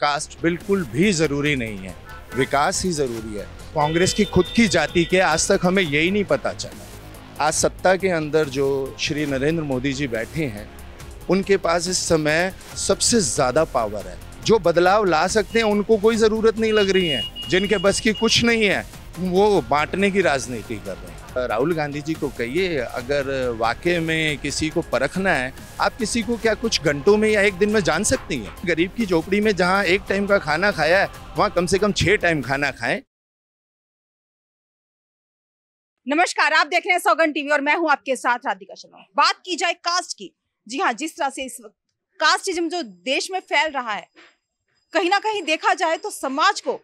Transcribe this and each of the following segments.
cast बिल्कुल भी ज़रूरी नहीं है विकास ही ज़रूरी है कांग्रेस की खुद की जाति के आज तक हमें यही नहीं पता चला आज सत्ता के अंदर जो श्री नरेंद्र मोदी जी बैठे हैं उनके पास इस समय सबसे ज़्यादा पावर है जो बदलाव ला सकते हैं उनको कोई ज़रूरत नहीं लग रही है जिनके बस की कुछ नहीं है वो बांटने की राजनीति कर रहे हैं राहुल गांधी जी को कहिए अगर वाकई में किसी को परखना है आप किसी को क्या कुछ घंटों में या एक दिन में जान सकती हैं गरीब की झोपड़ी में जहां एक टाइम का खाना खाया है वहां कम से कम छह टाइम खाना खाएं नमस्कार आप देख रहे हैं सौगन टीवी और मैं हूं आपके साथ राधिका शर्मा बात की जाए कास्ट की जी हाँ जिस तरह से इस वक्त कास्टिज्म जो देश में फैल रहा है कहीं ना कहीं देखा जाए तो समाज को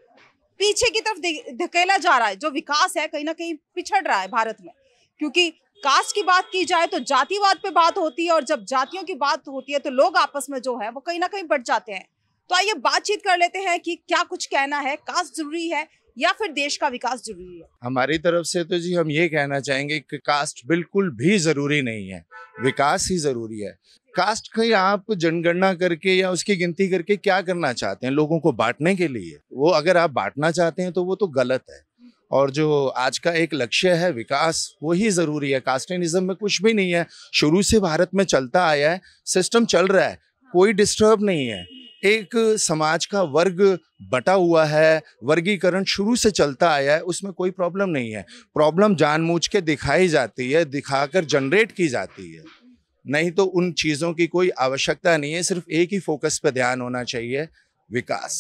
पीछे की तरफ धकेला जा रहा है जो विकास है कहीं ना कहीं पिछड़ रहा है भारत में क्योंकि कास्ट की बात की जाए तो जातिवाद पे बात होती है और जब जातियों की बात होती है तो लोग आपस में जो है वो कहीं ना कहीं बढ़ जाते हैं तो आइए बातचीत कर लेते हैं कि क्या कुछ कहना है कास्ट जरूरी है या फिर देश का विकास जरूरी है हमारी तरफ से तो जी हम ये कहना चाहेंगे कि कास्ट बिल्कुल भी जरूरी नहीं है विकास ही जरूरी है कास्ट का आप जनगणना करके या उसकी गिनती करके क्या करना चाहते हैं लोगों को बांटने के लिए वो अगर आप बांटना चाहते हैं तो वो तो गलत है और जो आज का एक लक्ष्य है विकास वो ही ज़रूरी है कास्टेनिज्म में कुछ भी नहीं है शुरू से भारत में चलता आया है सिस्टम चल रहा है कोई डिस्टर्ब नहीं है एक समाज का वर्ग बटा हुआ है वर्गीकरण शुरू से चलता आया है उसमें कोई प्रॉब्लम नहीं है प्रॉब्लम जानबूझ के दिखाई जाती है दिखाकर जनरेट की जाती है नहीं तो उन चीज़ों की कोई आवश्यकता नहीं है सिर्फ एक ही फोकस पर ध्यान होना चाहिए विकास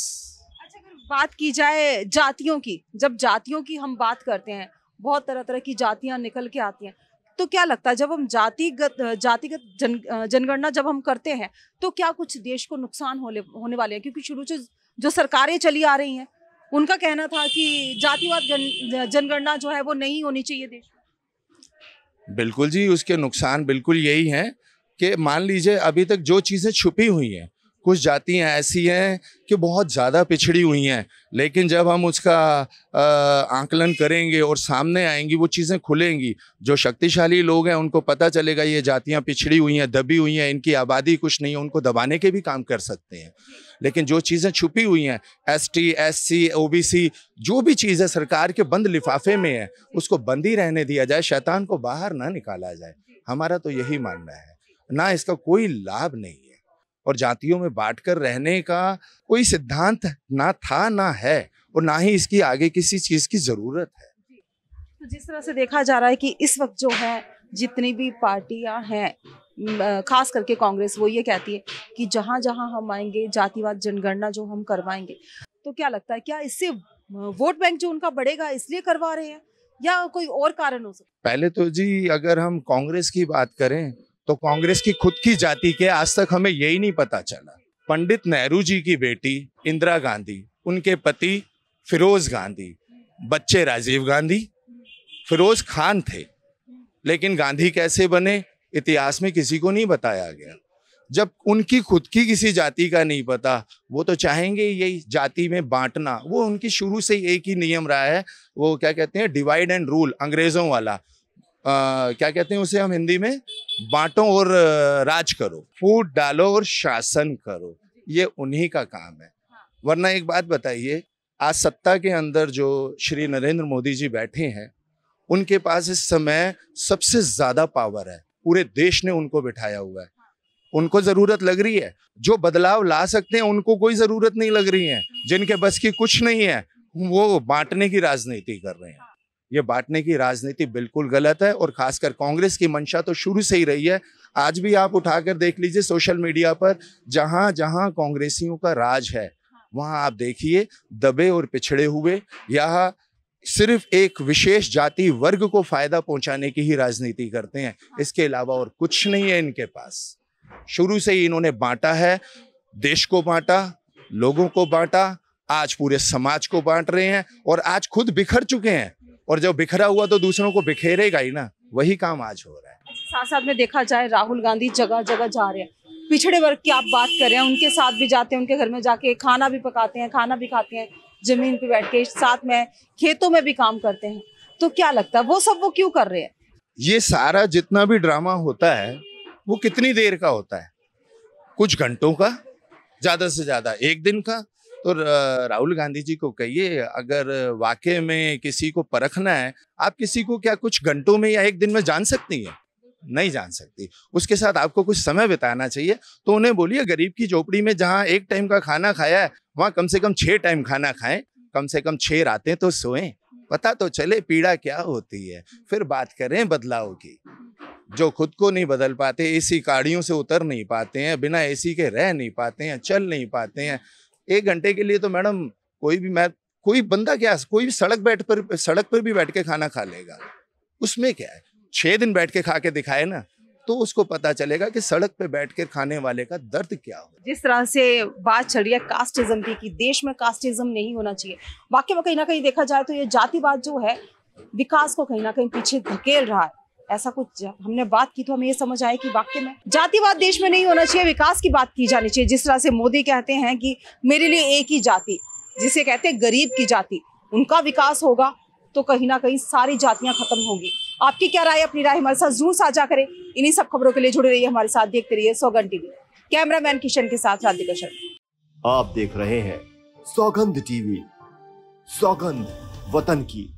अच्छा, बात की जाए जातियों की जब जातियों की हम बात करते हैं बहुत तरह तरह की जातियां निकल के आती हैं तो क्या लगता है जब हम जातिगत जातिगत जन जनगणना जब हम करते हैं तो क्या कुछ देश को नुकसान होने होने वाले हैं क्योंकि शुरू से जो सरकारें चली आ रही हैं उनका कहना था कि जातिवाद जन, जनगणना जो है वो नहीं होनी चाहिए देश बिल्कुल जी उसके नुकसान बिल्कुल यही हैं कि मान लीजिए अभी तक जो चीज़ें छुपी हुई हैं कुछ जातियाँ ऐसी हैं कि बहुत ज़्यादा पिछड़ी हुई हैं लेकिन जब हम उसका आंकलन करेंगे और सामने आएंगी वो चीज़ें खुलेंगी जो शक्तिशाली लोग हैं उनको पता चलेगा ये जातियाँ पिछड़ी हुई हैं दबी हुई हैं इनकी आबादी कुछ नहीं है उनको दबाने के भी काम कर सकते हैं लेकिन जो चीज़ें छुपी हुई हैं S T S C O B C जो भी चीज़ें सरकार के बंद लिफाफे में है उसको बंद ही रहने दिया जाए शैतान को बाहर ना निकाला जाए हमारा तो यही मानना है ना इसका कोई लाभ नहीं और जातियों में बांटकर रहने का कोई सिद्धांत ना था ना है और ना ही इसकी आगे किसी चीज़ की ज़रूरत है तो जिस तरह से देखा जा रहा है कि इस वक्त जो है जितनी भी पार्टियां हैं खास करके कांग्रेस वो ये कहती है कि जहां जहां हम आएंगे जातिवाद जनगणना जो हम करवाएंगे तो क्या लगता है क्या इससे वोट बैंक जो उनका बढ़ेगा इसलिए करवा रहे हैं या कोई और कारण हो सकता पहले तो जी अगर हम कांग्रेस की बात करें तो कांग्रेस की खुद की जाति के आज तक हमें यही नहीं पता चला पंडित नेहरू जी की बेटी इंदिरा गांधी उनके पति फिरोज गांधी बच्चे राजीव गांधी फिरोज खान थे लेकिन गांधी कैसे बने इतिहास में किसी को नहीं बताया गया जब उनकी खुद की किसी जाति का नहीं पता वो तो चाहेंगे यही जाति में बांटना वो उनकी शुरू से एक ही नियम रहा है वो क्या कहते हैं डिवाइड एंड रूल अंग्रेजों वाला आ, क्या कहते हैं उसे हम हिंदी में बांटो और राज करो फूट डालो और शासन करो ये उन्हीं का काम है वरना एक बात बताइए आज सत्ता के अंदर जो श्री नरेंद्र मोदी जी बैठे हैं उनके पास इस समय सबसे ज़्यादा पावर है पूरे देश ने उनको बिठाया हुआ है उनको ज़रूरत लग रही है जो बदलाव ला सकते हैं उनको कोई ज़रूरत नहीं लग रही है जिनके बस की कुछ नहीं है वो बांटने की राजनीति कर रहे हैं ये बांटने की राजनीति बिल्कुल गलत है और खासकर कांग्रेस की मंशा तो शुरू से ही रही है आज भी आप उठाकर देख लीजिए सोशल मीडिया पर जहां जहां कांग्रेसियों का राज है वहां आप देखिए दबे और पिछड़े हुए यह सिर्फ एक विशेष जाति वर्ग को फायदा पहुंचाने की ही राजनीति करते हैं इसके अलावा और कुछ नहीं है इनके पास शुरू से ही इन्होंने बांटा है देश को बांटा लोगों को बांटा आज पूरे समाज को बांट रहे हैं और आज खुद बिखर चुके हैं और जब बिखरा हुआ तो दूसरों को बिखेरेगा ही ना वही काम आज हो रहा है अच्छा, साथ साथ में देखा जाए राहुल गांधी जगह जगह जा रहे हैं पिछड़े वर्ग की आप बात कर रहे हैं उनके साथ भी जाते हैं उनके घर में जाके खाना भी पकाते हैं खाना भी खाते हैं जमीन पे बैठ के साथ में खेतों में भी काम करते हैं तो क्या लगता है वो सब वो क्यों कर रहे हैं ये सारा जितना भी ड्रामा होता है वो कितनी देर का होता है कुछ घंटों का ज्यादा से ज्यादा एक दिन का तो राहुल गांधी जी को कहिए अगर वाकई में किसी को परखना है आप किसी को क्या कुछ घंटों में या एक दिन में जान सकती हैं नहीं जान सकती उसके साथ आपको कुछ समय बिताना चाहिए तो उन्हें बोलिए गरीब की झोपड़ी में जहाँ एक टाइम का खाना खाया है वहाँ कम से कम छः टाइम खाना खाएं कम से कम छः रातें तो सोएं पता तो चले पीड़ा क्या होती है फिर बात करें बदलाव की जो खुद को नहीं बदल पाते एसी गाड़ियों से उतर नहीं पाते हैं बिना एसी के रह नहीं पाते हैं चल नहीं पाते हैं एक घंटे के लिए तो मैडम कोई भी मैं कोई बंदा क्या कोई भी सड़क बैठ पर सड़क पर भी बैठ के खाना खा लेगा उसमें क्या है छः दिन बैठ के खा के दिखाए ना तो उसको पता चलेगा कि सड़क पे बैठ कर खाने वाले का दर्द क्या हो जिस तरह से बात चल रही है कास्टिज्म की कि देश में कास्टिज्म नहीं होना चाहिए वाकई में कहीं ना कहीं देखा जाए तो ये जातिवाद जो है विकास को कहीं ना कहीं पीछे धकेल रहा है ऐसा कुछ हमने बात की तो हमें ये समझ आया कि वाक्य में जातिवाद देश में नहीं होना चाहिए विकास की बात की जानी चाहिए जिस तरह से मोदी कहते हैं कि मेरे लिए एक ही जाति जिसे कहते हैं गरीब की जाति उनका विकास होगा तो कहीं ना कहीं सारी जातियां खत्म होंगी आपकी क्या राय अपनी राय हमारे साथ जरूर साझा करें इन्हीं सब खबरों के लिए जुड़े रहिए हमारे साथ देखते रहिए सौगंध टीवी कैमरामैन किशन के साथ राधिका शर्मा आप देख रहे हैं सौगंध टीवी सौगंध वतन की